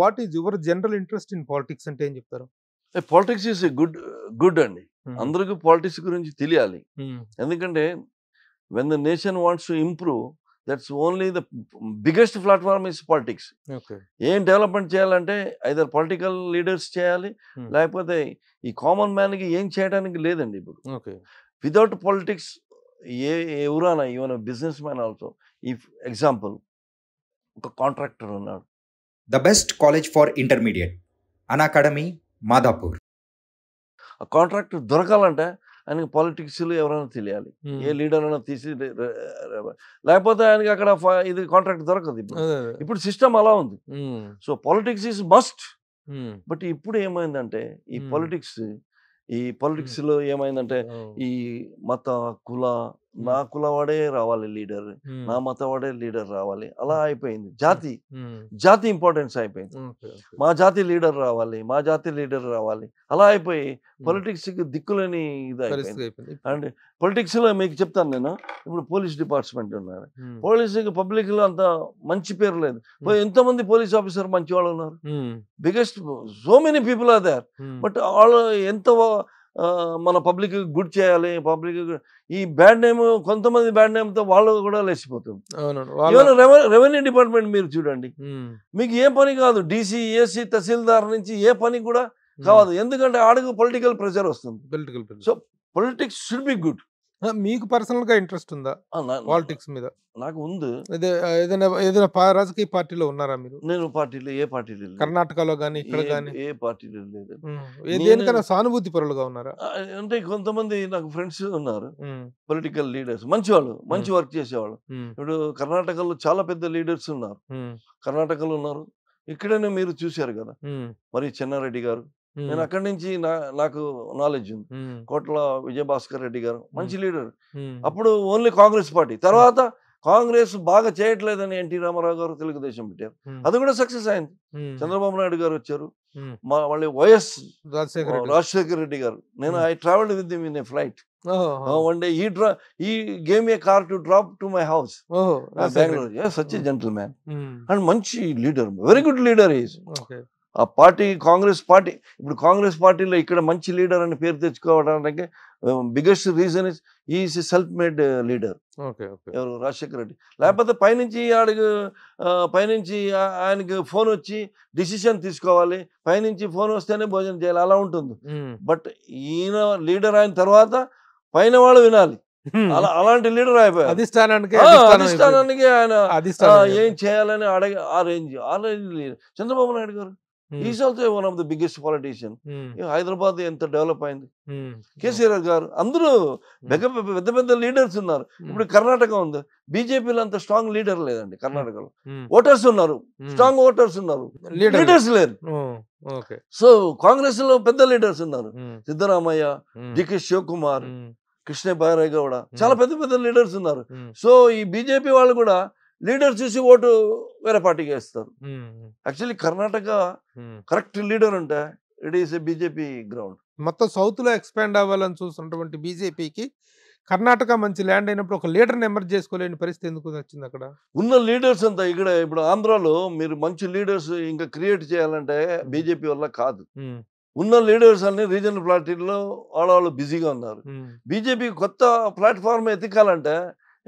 What is your general interest in politics అంటే ఏం చెప్తారు పాలిటిక్స్ ఏ గుడ్ గుడ్ అండి hmm. అందరికీ పాలిటిక్స్ గురించి తెలియాలి hmm. ఎందుకంటే when the nation wants to improve that's only the biggest platform is politics ఏం డెవలప్మెంట్ చేయాలంటే ఐదర్ పొలిటికల్ లీడర్స్ చేయాలి hmm. లేకపోతే ఈ కామన్ మ్యాన్కి ఏం చేయడానికి లేదండి ఇప్పుడు వితౌట్ పాలిటిక్స్ ఏ ఎవరైనా ఈవెన్ బిజినెస్ మ్యాన్ ఆల్సో ఈ ఎగ్జాంపుల్ ఒక కాంట్రాక్టర్ ఉన్నాడు the best college for intermediate Unacademy Madhapur contract దొరకాలంటే ఆయనకి పాలిటిక్స్ ఎవరైనా తెలియాలి ఏ లీడర్ అయినా తీసి లేకపోతే ఆయనకి అక్కడ ఇది కాంట్రాక్ట్ దొరకదు ఇప్పుడు ఇప్పుడు సిస్టమ్ అలా ఉంది so politics is must but ఇప్పుడు ఏమైందంటే ఈ పాలిటిక్స్ ఈ పాలిటిక్స్లో ఏమైందంటే ఈ మత కుల నా కులవాడే రావాలి లీడర్ నా మతవాడే లీడర్ రావాలి అలా అయిపోయింది జాతి జాతి ఇంపార్టెన్స్ అయిపోయింది మా జాతి లీడర్ రావాలి మా జాతి లీడర్ రావాలి అలా అయిపోయి పొలిటిక్స్ కి దిక్కులని ఇది అయిపోయింది అండ్ పొలిటిక్స్ లో మీకు చెప్తాను నేను ఇప్పుడు పోలీస్ డిపార్ట్మెంట్ ఉన్నారు పోలీస్ పబ్లిక్ లో అంత మంచి పేరు లేదు మంది పోలీస్ ఆఫీసర్ మంచి వాళ్ళు ఉన్నారు biggest so many people are there but వాళ్ళు ఎంత మన పబ్లిక్ గుడ్ చేయాలి పబ్లిక్ ఈ బ్యాడ్ నేమ్ కొంతమంది బ్యాడ్ నేమ్తో వాళ్ళు కూడా లేచిపోతాం రెవెన్యూ డిపార్ట్మెంట్ మీరు చూడండి మీకు ఏ పని కాదు డీసీ ఏసీ తహసీల్దార్ నుంచి ఏ పని కూడా కావదు ఎందుకంటే ఆడకు పొలిటికల్ ప్రెషర్ వస్తుంది political so politics should be good మీకు పర్సనల్ గా ఇంట్రెస్ట్ ఉందా పాలిటిక్స్ మీద నాకు ఉంది ఏదైనా ఏదైనా రాజకీయ పార్టీలో ఉన్నారా మీరు నేను పార్టీలో ఏ పార్టీ లేదు. కర్ణాటకలో గానీ ఇక్కడ గానీ ఏ పార్టీ లేదు దేనికైనా సానుభూతి పరులుగా ఉన్నారా అంటే కొంతమంది నాకు ఫ్రెండ్స్ ఉన్నారు పొలిటికల్ లీడర్స్ మంచివాళ్ళు మంచి వర్క్ చేసేవాళ్ళు ఇప్పుడు కర్ణాటకలో చాలా పెద్ద లీడర్స్ ఉన్నారు కర్ణాటకలో ఉన్నారు ఇక్కడనే మీరు చూశారు కదా మరి చెన్నారెడ్డి గారు నేను అక్కడి నుంచి నాకు నాలెడ్జ్ ఉంది కోట్ల విజయభాస్కర్ రెడ్డి గారు మంచి లీడర్ అప్పుడు ఓన్లీ కాంగ్రెస్ పార్టీ తర్వాత కాంగ్రెస్ బాగా చేయట్లేదని ఎన్టీ రామారావు గారు తెలుగుదేశం పెట్టారు అది కూడా సక్సెస్ అయింది చంద్రబాబు నాయుడు గారు వచ్చారు మళ్ళీ వైఎస్ రాజశేఖర రెడ్డి గారు నేను I travel with them in a flight one day he draw he game a car to drop to my house Bengaluru such a gentle man and మంచి leader very good leader is ఆ party Congress party ఇప్పుడు కాంగ్రెస్ పార్టీలో ఇక్కడ మంచి leader అని పేరు తెచ్చుకోవడానికి biggest reason is is self made leader ఎవరు రాజశేఖర రెడ్డి లేకపోతే పైనుంచి ఆడికి పైనుంచి ఆయనకి ఫోన్ వచ్చి డిసిషన్ తీసుకోవాలి పైనుంచి ఫోన్ వస్తేనే భోజనం చేయాలి అలా ఉంటుంది బట్ ఈయన లీడర్ అయిన తర్వాత పైన వాళ్ళు వినాలి అలా అలాంటి లీడర్ అయిపోయారు అధిష్టానానికి అధిష్టానానికి ఆయన ఏం చేయాలని అడగ ఆ రేంజ్ ఆ range Chandrababu Naidu garu is also one of the biggest politician Hyderabad ఎంత డెవలప్ అయింది కేసీఆర్ hmm. గారు అందరూ hmm. పెద్ద పెద్ద లీడర్స్ ఉన్నారు hmm. ఇప్పుడు కర్ణాటక ఉంది బీజేపీలో అంత స్ట్రాంగ్ లీడర్ లేదండి కర్ణాటకలో ఓటర్స్ ఉన్నారు స్ట్రాంగ్ ఓటర్స్ ఉన్నారు లీడర్స్ లేరు సో కాంగ్రెస్ లో పెద్ద లీడర్స్ ఉన్నారు సిద్ధరామయ్య డికే శివకుమార్ కృష్ణ బైరాయ్ గౌడ చాలా పెద్ద పెద్ద లీడర్స్ ఉన్నారు సో ఈ బీజేపీ వాళ్ళు కూడా లీడర్ చూసి ఓటు వేరే పార్టీకి వేస్తారు యాక్చువల్లీ కర్ణాటక కరెక్ట్ లీడర్ అంటే it is BJP BJP ground మొత్తం సౌత్ లో ఎక్స్పాండ్ అవ్వాలని చూస్తున్నటువంటి బీజేపీకి కర్ణాటక మంచి ల్యాండ్ అయినప్పుడు ఒక లీడర్ని ఎమర్జ్ చేసుకోలేని పరిస్థితి ఎందుకు వచ్చింది అక్కడ ఉన్న లీడర్స్ అంతా ఇక్కడ ఇప్పుడు ఆంధ్రాలో మీరు మంచి లీడర్స్ ఇంకా క్రియేట్ చేయాలంటే బీజేపీ వల్ల కాదు ఉన్న లీడర్స్ అన్ని రీజనల్ పార్టీల్లో వాళ్ళ వాళ్ళు బిజీగా ఉన్నారు బీజేపీ కొత్త ప్లాట్ఫామ్ ఎత్తికాలంటే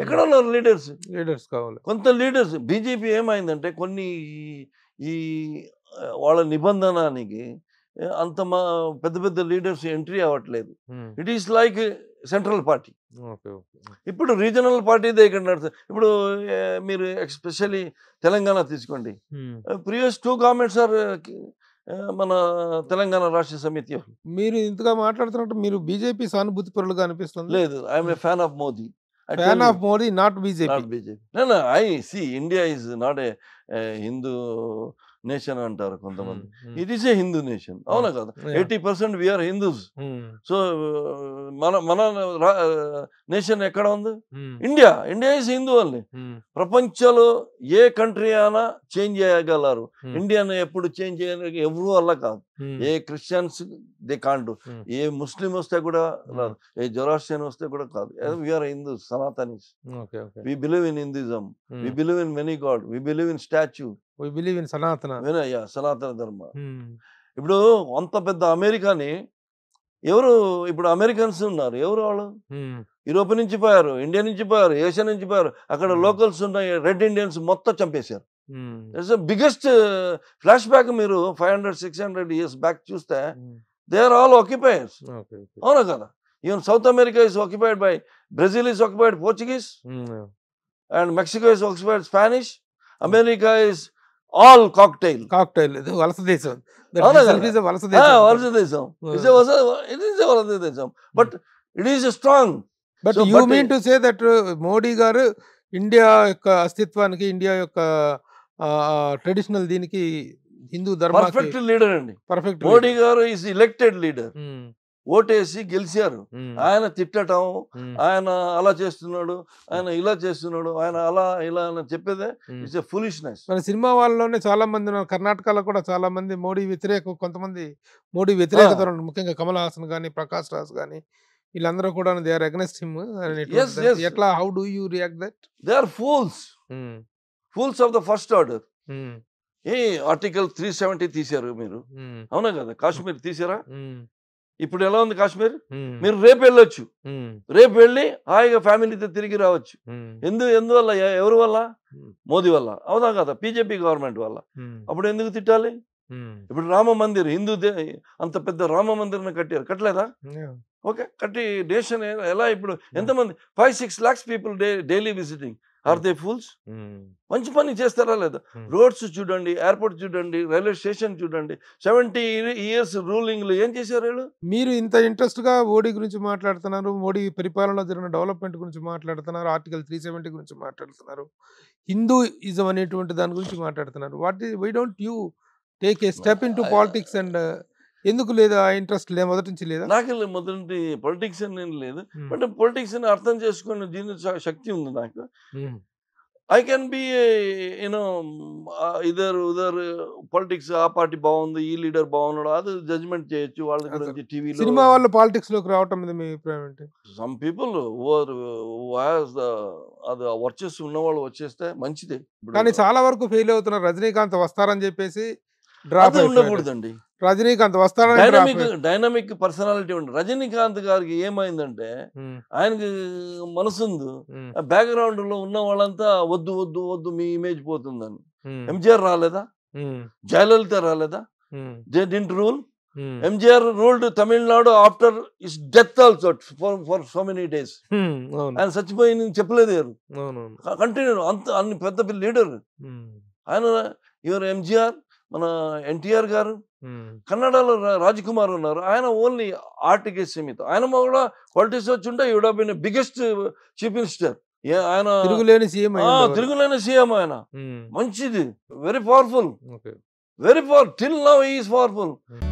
ఎక్కడ ఉన్నారు లీడర్స్ లీడర్స్ కావాలి కొంత లీడర్స్ బీజేపీ ఏమైందంటే కొన్ని ఈ వాళ్ళ నిబంధనానికి అంత మా పెద్ద పెద్ద లీడర్స్ ఎంట్రీ అవ్వట్లేదు it is like central party ఇప్పుడు రీజనల్ పార్టీ ఇక్కడ నడుస్తుంది ఇప్పుడు మీరు ఎక్స్పెషల్లీ తెలంగాణ తీసుకోండి ప్రీవియస్ టూ కామెంట్స్ ఆర్ మన తెలంగాణ రాష్ట్ర సమితి మీరు ఇంతగా మాట్లాడుతున్నట్టు మీరు బీజేపీ సానుభూతి పరులుగా అనిపిస్తుంది లేదు I'm a fan of Modi Fan of Modi, not BJP. Not BJP. No, no, I see India is not a, a Hindu nation అంటారు కొంతమంది it is a Hindu nation అవునా కదా eighty percent we are Hindus so మన మన నేషన్ ఎక్కడ ఉంది India India is Hindu అల్లి ప్రపంచంలో ఏ కంట్రీ అయినా చేంజ్ చేయగలరు ఇండియాను ఎప్పుడు చేంజ్ చేయడానికి ఎవరు అలా కాదు ఏ క్రిస్టియన్స్ ది కాంటు ఏ ముస్లిం వస్తే కూడా ఏ జొరాస్టియన్ వస్తే కూడా కాదు we are Hindus Sanatanis we believe in Hinduism we believe in many god we believe in statue believe in Sanatana వినయ్యా సనాతన ధర్మ ఇప్పుడు అంత పెద్ద అమెరికాని ఎవరు ఇప్పుడు అమెరికన్స్ ఉన్నారు ఎవరు వాళ్ళు hmm. యూరోప్ నుంచి పోయారు ఇండియా నుంచి పోయారు ఏషియా నుంచి పోయారు అక్కడ లోకల్స్ hmm. ఉన్నాయి రెడ్ ఇండియన్స్ మొత్తం చంపేశారు బిగ్గెస్ట్ ఫ్లాష్ బ్యాక్ మీరు five hundred six hundred years back చూస్తే దే ఆర్ ఆల్ ఆక్యుపైర్స్ అవునా కదా even South America is occupied by Brazil is occupied Portuguese and Mexico is occupied Spanish America is all cocktail cocktail వలస దేశం వలస దేశం it is వలస దేశం hmm. But it is strong but you mean to say that Modi garu India యొక్క అస్తిత్వానికి India యొక్క traditional దీనికి హిందూ ధర్మ పర్ఫెక్ట్ లీడర్ అండి perfect Modi garu is elected leader ఓటేసి గెలిచారు ఆయన తిట్టడం ఆయన అలా చేస్తున్నాడు ఆయన ఇలా చేస్తున్నాడు ఆయన అలా ఇలా అని చెప్పేదే ఇట్స్ ఎ ఫులిష్నెస్ మన సినిమా వాళ్ళలోనే చాలా మంది కర్ణాటకలో కూడా చాలా మంది మోడీ వ్యతిరేక కొంతమంది మోడీ వ్యతిరేకత ముఖ్యంగా కమల్ హాసన్ కానీ ప్రకాష్ రాజ్ కానీ వీళ్ళందరూ కూడా దే ఆర్ అగనెస్ట్ హిమ్ ఎట్లా how do you react that they are fools fools of the first order a article three seventy తీసారు మీరు అవునా కదా కాశ్మీర్ తీసారా ఇప్పుడు ఎలా ఉంది కాశ్మీర్ మీరు రేపు వెళ్ళొచ్చు రేపు వెళ్ళి హాయిగా ఫ్యామిలీతో తిరిగి రావచ్చు ఎందు ఎందువల్ల ఎవరి వల్ల మోదీ వల్ల అవునా కదా బీజేపీ గవర్నమెంట్ వల్ల అప్పుడు ఎందుకు తిట్టాలి ఇప్పుడు రామ మందిర్ హిందూ అంత పెద్ద రామ మందిర్ని కట్టారు కట్టలేదా ఓకే కట్టి నేషన్ ఎలా ఇప్పుడు ఎంతమంది five six lakhs people day daily visiting are they fools మంచి పని చేస్తారా లేదా రోడ్స్ చూడండి ఎయిర్పోర్ట్ చూడండి రైల్వే స్టేషన్ చూడండి సెవెంటీ ఇయర్స్ లో ఏం చేశారు వీళ్ళు మీరు ఇంత ఇంట్రెస్ట్గా మోడీ గురించి మాట్లాడుతున్నారు మోడీ పరిపాలనలో జరిగిన డెవలప్మెంట్ గురించి మాట్లాడుతున్నారు ఆర్టికల్ త్రీ సెవెంటీ గురించి మాట్లాడుతున్నారు హిందూయిజం అనేటువంటి దాని గురించి మాట్లాడుతున్నారు what why don't you take a step into politics and ఎందుకు లేదా ఇంట్రెస్ట్ లేదు మొదటి నుంచి లేదా నాకు మొదటి పొలిటిక్స్ అని నేను లేదు బట్ పొలిటిక్స్ అని అర్థం చేసుకుని దీని శక్తి ఉంది నాకు I can be you know either other politics ఆ పార్టీ బాగుంది ఈ లీడర్ బాగున్నాడు అది జడ్జ్మెంట్ చేయొచ్చు వాళ్ళ గురించి టీవీలో సినిమా వాళ్ళు పాలిటిక్స్ లోకి రావటం మీద మీ అభిప్రాయం ఏంటి సమ్ పీపుల్ ఓవర్ వాస్ అది వర్చెస్ ఉన్న వాళ్ళు వచ్చేస్తే మంచిది కానీ చాలా వరకు ఫెయిల్ అవుతున్నారు రజనీకాంత్ వస్తారని చెప్పేసి డ్రాప్ ఉండకూడదండి రజనీకాంత్ వస్తాడు డైనమిక్ డైనమిక్ పర్సనాలిటీ ఉంటుంది రజనీకాంత్ గారికి ఏమైందంటే ఆయనకి మనసుంది బ్యాక్గ్రౌండ్ లో ఉన్న వాళ్ళంతా వద్దు వద్దు వద్దు మీ ఇమేజ్ పోతుందని ఎంజిఆర్ రాలేదా జయలలిత రాలేదా they didn't rule MGR ruled Tamil Nadu after is death also for for so many days ఆయన చచ్చిపోయింది చెప్పలేదు కంటిన్యూ అంత అన్ని పెద్ద లీడర్ ఆయన యువర్ ఎంజిఆర్ మన ఎన్టీఆర్ గారు కన్నడలో కుమార్ ఉన్నారు ఆయన ఓన్లీ ఆర్ట్కే సీమితం ఆయన కూడా పాలిటిక్స్ వచ్చి ఉంటే you'd been biggest chief minister ఆయన తిరుగులేని సీఎం తిరుగులేని సీఎం ఆయన మంచిది very powerful very power till now is powerful